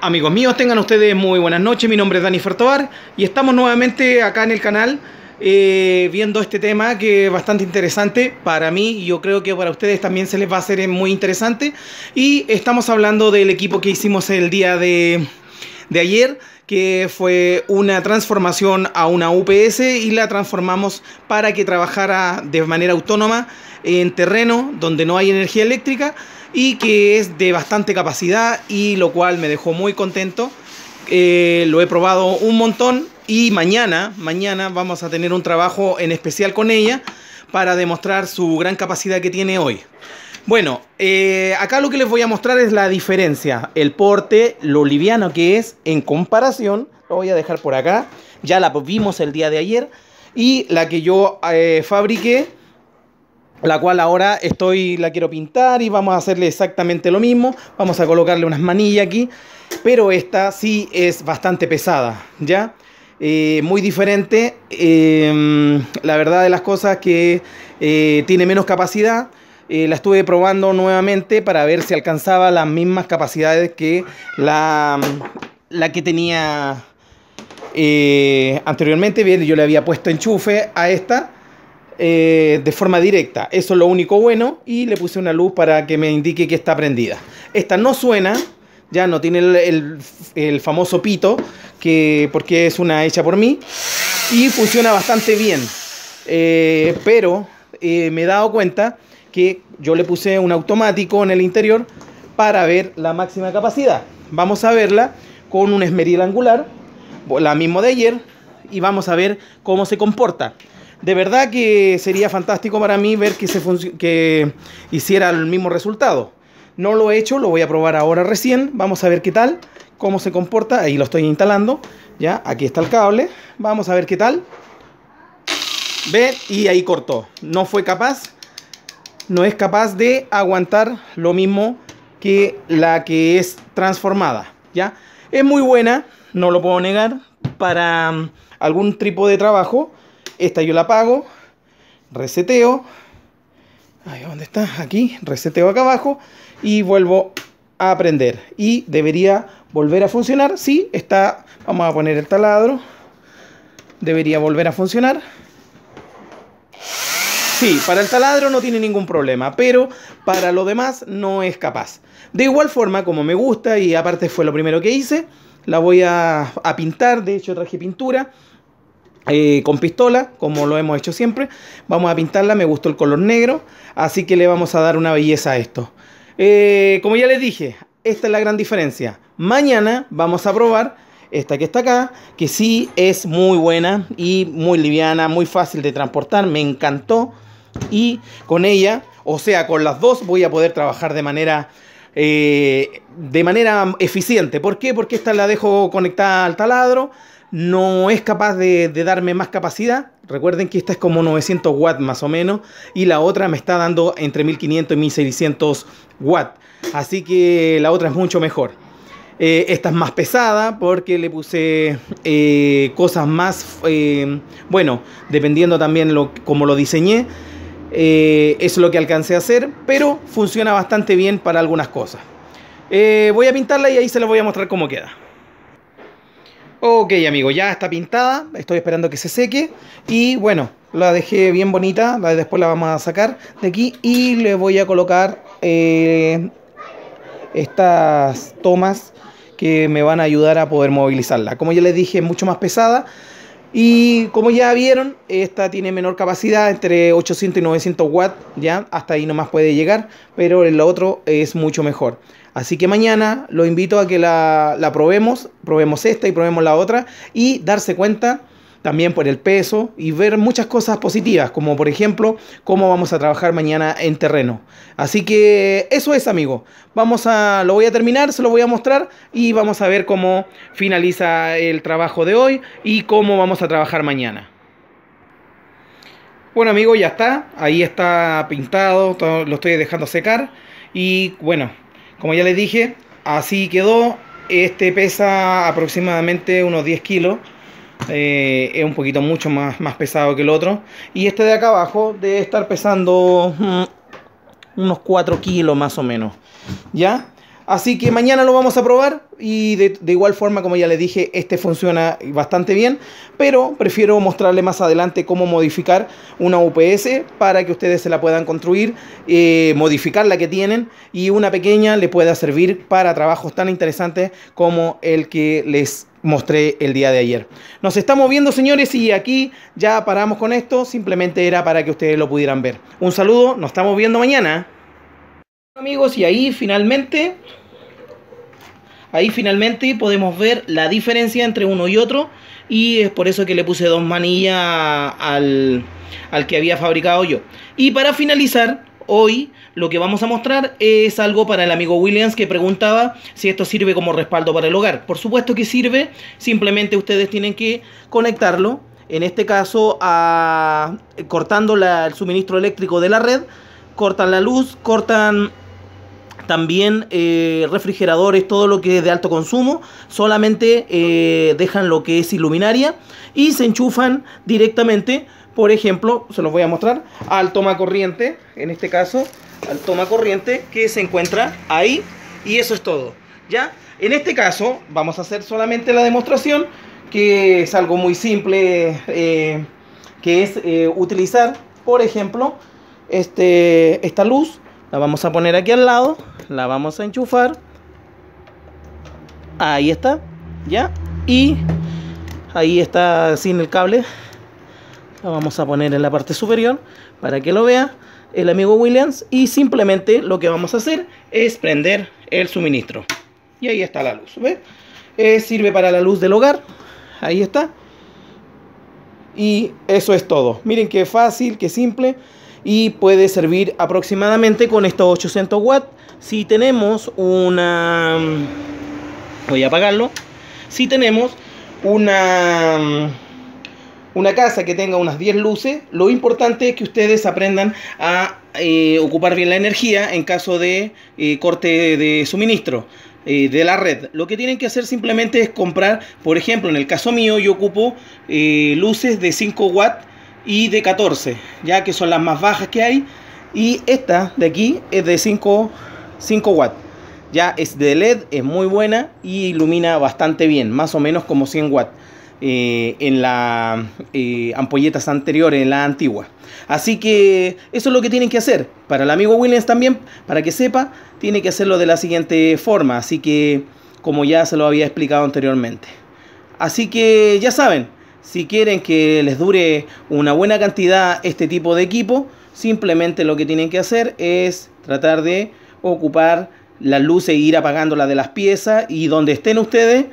Amigos míos, tengan ustedes muy buenas noches. Mi nombre es Dani Fertobar y estamos nuevamente acá en el canal eh, viendo este tema que es bastante interesante para mí y yo creo que para ustedes también se les va a hacer eh, muy interesante. Y estamos hablando del equipo que hicimos el día de, de ayer que fue una transformación a una UPS y la transformamos para que trabajara de manera autónoma en terreno donde no hay energía eléctrica y que es de bastante capacidad y lo cual me dejó muy contento. Eh, lo he probado un montón y mañana, mañana vamos a tener un trabajo en especial con ella para demostrar su gran capacidad que tiene hoy. Bueno, eh, acá lo que les voy a mostrar es la diferencia, el porte, lo liviano que es en comparación, lo voy a dejar por acá, ya la vimos el día de ayer, y la que yo eh, fabriqué, la cual ahora estoy, la quiero pintar y vamos a hacerle exactamente lo mismo, vamos a colocarle unas manillas aquí, pero esta sí es bastante pesada, ¿ya? Eh, muy diferente, la verdad de las cosas que tiene menos capacidad, eh, la estuve probando nuevamente para ver si alcanzaba las mismas capacidades que la, que tenía eh, anteriormente. Bien, yo le había puesto enchufe a esta eh, de forma directa. Eso es lo único bueno. Y le puse una luz para que me indique que está prendida. Esta no suena. Ya no tiene el, famoso pito, que, porque es una hecha por mí. Y funciona bastante bien. pero me he dado cuenta yo le puse un automático en el interior para ver la máxima capacidad. Vamos a verla con un esmeril angular, la misma de ayer, y vamos a ver cómo se comporta. De verdad que sería fantástico para mí ver que, se que hiciera el mismo resultado. No lo he hecho, lo voy a probar ahora recién. Vamos a ver qué tal, cómo se comporta. Ahí lo estoy instalando. Ya, aquí está el cable. Vamos a ver qué tal. Ve, y ahí cortó. No fue capaz no es capaz de aguantar lo mismo que la que es transformada, ¿ya? Es muy buena, no lo puedo negar, para mm, algún tipo de trabajo. Esta yo la pago, reseteo, ahí dónde está, aquí, reseteo acá abajo y vuelvo a aprender. Y debería volver a funcionar, sí, está, vamos a poner el taladro, debería volver a funcionar. Sí, para el taladro no tiene ningún problema, pero para lo demás no es capaz. De igual forma, como me gusta y aparte fue lo primero que hice, la voy a, pintar, de hecho traje pintura. Eh, con pistola, como lo hemos hecho siempre. Vamos a pintarla, me gustó el color negro, así que le vamos a dar una belleza a esto. Eh, como ya les dije, esta es la gran diferencia. Mañana vamos a probar esta que está acá, que sí es muy buena y muy liviana, muy fácil de transportar, me encantó y con ella, o sea, con las dos voy a poder trabajar de manera eh, de manera eficiente. ¿Por qué? Porque esta la dejo conectada al taladro, no es capaz de, darme más capacidad. Recuerden que esta es como 900 watts más o menos y la otra me está dando entre 1500 y 1600 watts. Así que la otra es mucho mejor. Eh, esta es más pesada porque le puse eh, cosas más, bueno, dependiendo también como lo diseñé. Eh, es lo que alcancé a hacer, pero funciona bastante bien para algunas cosas. Eh, voy a pintarla y ahí se la voy a mostrar cómo queda. Ok amigo, ya está pintada, estoy esperando que se seque y bueno, la dejé bien bonita, después la vamos a sacar de aquí y le voy a colocar eh, estas tomas que me van a ayudar a poder movilizarla. Como ya les dije, es mucho más pesada, y como ya vieron, esta tiene menor capacidad, entre 800 y 900 watts, ya hasta ahí nomás puede llegar, pero el otro es mucho mejor. Así que mañana lo invito a que la, la probemos, probemos esta y probemos la otra y darse cuenta también por el peso y ver muchas cosas positivas, como por ejemplo cómo vamos a trabajar mañana en terreno. Así que eso es, amigo. Vamos a lo voy a terminar, se lo voy a mostrar y vamos a ver cómo finaliza el trabajo de hoy y cómo vamos a trabajar mañana. Bueno, amigo, ya está. Ahí está pintado, lo estoy dejando secar y bueno, como ya les dije, así quedó. Este pesa aproximadamente unos 10 kilos eh, es un poquito mucho más, más pesado que el otro. Y este de acá abajo debe estar pesando mm, unos 4 kilos más o menos. ¿Ya? Así que mañana lo vamos a probar y de, igual forma, como ya les dije, este funciona bastante bien, pero prefiero mostrarle más adelante cómo modificar una UPS para que ustedes se la puedan construir, eh, modificar la que tienen y una pequeña le pueda servir para trabajos tan interesantes como el que les mostré el día de ayer. Nos estamos viendo, señores, y aquí ya paramos con esto. Simplemente era para que ustedes lo pudieran ver. Un saludo, nos estamos viendo mañana. Amigos, y ahí finalmente, ahí finalmente podemos ver la diferencia entre uno y otro. Y es por eso que le puse dos manillas al, al que había fabricado yo. Y para finalizar, hoy lo que vamos a mostrar es algo para el amigo Williams que preguntaba si esto sirve como respaldo para el hogar. Por supuesto que sirve, simplemente ustedes tienen que conectarlo, en este caso a, cortando el suministro eléctrico de la red, cortan la luz, cortan también eh, refrigeradores, todo lo que es de alto consumo, solamente eh, dejan lo que es iluminaria y se enchufan directamente por ejemplo, se los voy a mostrar al toma corriente, en este caso, al toma corriente que se encuentra ahí y eso es todo. ¿Ya? En este caso vamos a hacer solamente la demostración que es algo muy simple eh, que es eh, utilizar por ejemplo este, esta luz la vamos a poner aquí al lado la vamos a enchufar ahí está ya y ahí está sin el cable la vamos a poner en la parte superior para que lo vea el amigo Williams y simplemente lo que vamos a hacer es prender el suministro y ahí está la luz eh, sirve para la luz del hogar ahí está y eso es todo miren qué fácil qué simple y puede servir aproximadamente con estos 800 watts si tenemos una voy a apagarlo si tenemos una una casa que tenga unas 10 luces, lo importante es que ustedes aprendan a eh, ocupar bien la energía en caso de eh, corte de suministro eh, de la red. Lo que tienen que hacer simplemente es comprar, por ejemplo, en el caso mío yo ocupo luces de 5 watts y de 14, ya que son las más bajas que hay. Y esta de aquí es de 5, 5 watts. Ya es de LED, es muy buena y ilumina bastante bien, más o menos como 100 watts. Eh, en las eh, ampolletas anteriores, en la antigua. Así que eso es lo que tienen que hacer. Para el amigo Williams también, para que sepa, tiene que hacerlo de la siguiente forma. Así que, como ya se lo había explicado anteriormente. Así que ya saben, si quieren que les dure una buena cantidad este tipo de equipo, simplemente lo que tienen que hacer es tratar de ocupar la luz e ir apagando las de las piezas y donde estén ustedes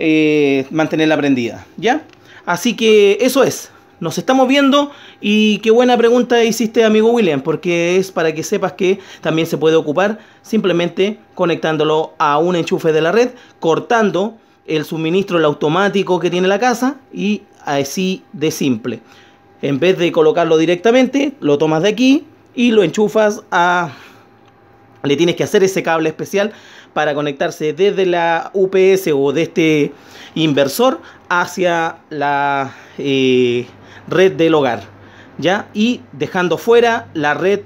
eh, mantenerla prendida. ¿Ya? Así que eso es. Nos estamos viendo y qué buena pregunta hiciste amigo William, porque es para que sepas que también se puede ocupar simplemente conectándolo a un enchufe de la red, cortando el suministro, el automático que tiene la casa y así de simple. En vez de colocarlo directamente, lo tomas de aquí y lo enchufas a... Le tienes que hacer ese cable especial para conectarse desde la UPS o de este inversor hacia la eh, red del hogar, ¿ya? Y dejando fuera la red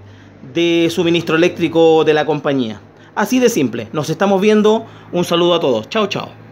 de suministro eléctrico de la compañía. Así de simple. Nos estamos viendo. Un saludo a todos. Chao, chao.